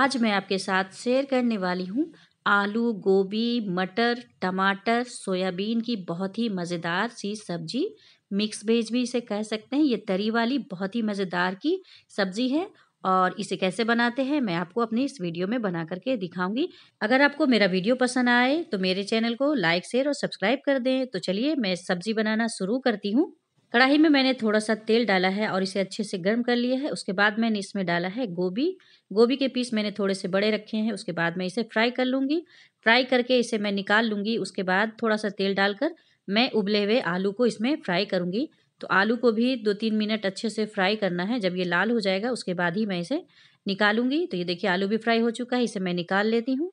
आज मैं आपके साथ शेयर करने वाली हूँ आलू गोभी मटर टमाटर सोयाबीन की बहुत ही मज़ेदार सी सब्जी मिक्स वेज भी इसे कह सकते हैं ये तरी वाली बहुत ही मज़ेदार की सब्जी है और इसे कैसे बनाते हैं मैं आपको अपनी इस वीडियो में बना करके दिखाऊंगी अगर आपको मेरा वीडियो पसंद आए तो मेरे चैनल को लाइक शेयर और सब्सक्राइब कर दें तो चलिए मैं सब्जी बनाना शुरू करती हूँ कढ़ाई में मैंने थोड़ा सा तेल डाला है और इसे अच्छे से गर्म कर लिया है उसके बाद मैंने इसमें डाला है गोभी गोभी के पीस मैंने थोड़े से बड़े रखे हैं उसके बाद मैं इसे फ्राई कर लूँगी फ्राई करके इसे मैं निकाल लूँगी उसके बाद थोड़ा सा तेल डालकर मैं उबले हुए आलू को इसमें फ्राई करूँगी तो आलू को भी दो तीन मिनट अच्छे से फ्राई करना है जब ये लाल हो जाएगा उसके बाद ही मैं इसे निकालूंगी तो ये देखिए आलू भी फ्राई हो चुका है इसे मैं निकाल लेती हूँ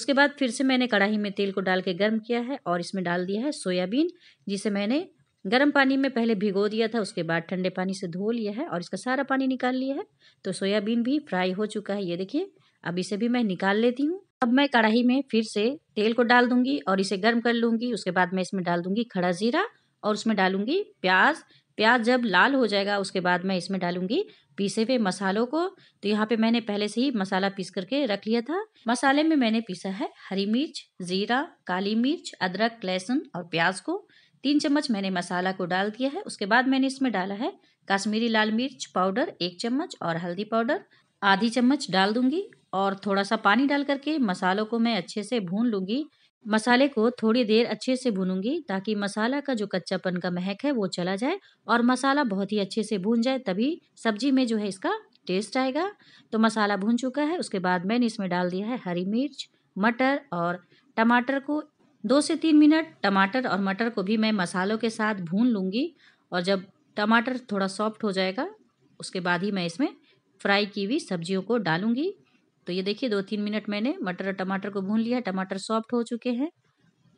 उसके बाद फिर से मैंने कढ़ाई में तेल को डाल के गर्म किया है और इसमें डाल दिया है सोयाबीन जिसे मैंने गर्म पानी में पहले भिगो दिया था उसके बाद ठंडे पानी से धो लिया है और इसका सारा पानी निकाल लिया है तो सोयाबीन भी फ्राई हो चुका है ये देखिए अब इसे भी मैं निकाल लेती हूँ अब मैं कढ़ाई में फिर से तेल को डाल दूंगी और इसे गर्म कर लूंगी उसके बाद मैं इसमें डाल दूंगी खड़ा जीरा और उसमें डालूंगी प्याज प्याज जब लाल हो जाएगा उसके बाद मैं इसमें डालूंगी पीसे हुए मसालों को तो यहाँ पे मैंने पहले से ही मसाला पीस करके रख लिया था मसाले में मैंने पीसा है हरी मिर्च जीरा काली मिर्च अदरक लहसुन और प्याज को तीन चम्मच मैंने मसाला को डाल दिया है उसके बाद मैंने इसमें डाला है काश्मीरी लाल मिर्च पाउडर एक चम्मच और हल्दी पाउडर आधी चम्मच डाल दूंगी और थोड़ा सा पानी डाल करके मसालों को मैं अच्छे से भून लूंगी मसाले को थोड़ी देर अच्छे से भूनूंगी ताकि मसाला का जो कच्चापन का महक है वो चला जाए और मसाला बहुत ही अच्छे से भून जाए तभी सब्जी में जो है इसका टेस्ट आएगा तो मसाला भून चुका है उसके बाद मैंने इसमें डाल दिया है हरी मिर्च मटर और टमाटर को दो से तीन मिनट टमाटर और मटर को भी मैं मसालों के साथ भून लूँगी और जब टमाटर थोड़ा सॉफ्ट हो जाएगा उसके बाद ही मैं इसमें फ्राई की हुई सब्जियों को डालूंगी तो ये देखिए दो तीन मिनट मैंने मटर और टमाटर को भून लिया टमाटर सॉफ्ट हो चुके हैं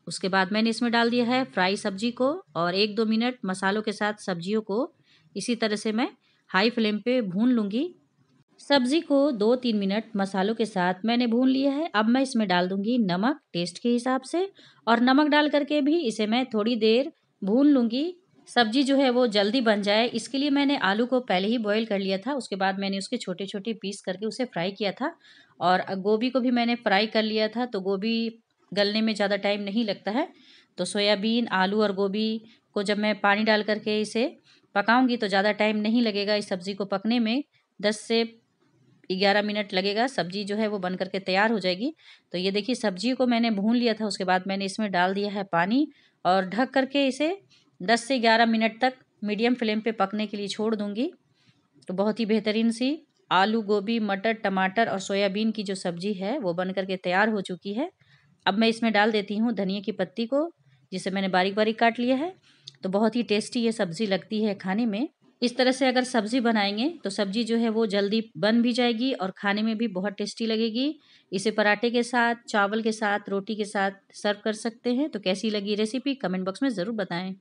उसके बाद मैंने इसमें डाल दिया है फ्राई सब्जी को और एक दो मिनट मसालों के साथ सब्जियों को इसी तरह से मैं हाई फ्लेम पे भून लूँगी सब्जी को दो तीन मिनट मसालों के साथ मैंने भून लिया है अब मैं इसमें डाल दूंगी नमक टेस्ट के हिसाब से और नमक डाल करके भी इसे मैं थोड़ी देर भून लूँगी सब्जी जो है वो जल्दी बन जाए इसके लिए मैंने आलू को पहले ही बॉईल कर लिया था उसके बाद मैंने उसके छोटे छोटे पीस करके उसे फ्राई किया था और गोभी को भी मैंने फ्राई कर लिया था तो गोभी गलने में ज़्यादा टाइम नहीं लगता है तो सोयाबीन आलू और गोभी को जब मैं पानी डाल करके इसे पकाऊंगी तो ज़्यादा टाइम नहीं लगेगा इस सब्ज़ी को पकने में दस से ग्यारह मिनट लगेगा सब्जी जो है वो बन करके तैयार हो जाएगी तो ये देखिए सब्जी को मैंने भून लिया था उसके बाद मैंने इसमें डाल दिया है पानी और ढक करके इसे दस से ग्यारह मिनट तक मीडियम फ्लेम पे पकने के लिए छोड़ दूँगी तो बहुत ही बेहतरीन सी आलू गोभी मटर टमाटर और सोयाबीन की जो सब्जी है वो बन करके तैयार हो चुकी है अब मैं इसमें डाल देती हूँ धनिया की पत्ती को जिसे मैंने बारीक बारीक काट लिया है तो बहुत ही टेस्टी ये सब्ज़ी लगती है खाने में इस तरह से अगर सब्ज़ी बनाएंगे तो सब्ज़ी जो है वो जल्दी बन भी जाएगी और खाने में भी बहुत टेस्टी लगेगी इसे पराठे के साथ चावल के साथ रोटी के साथ सर्व कर सकते हैं तो कैसी लगी रेसिपी कमेंट बॉक्स में ज़रूर बताएं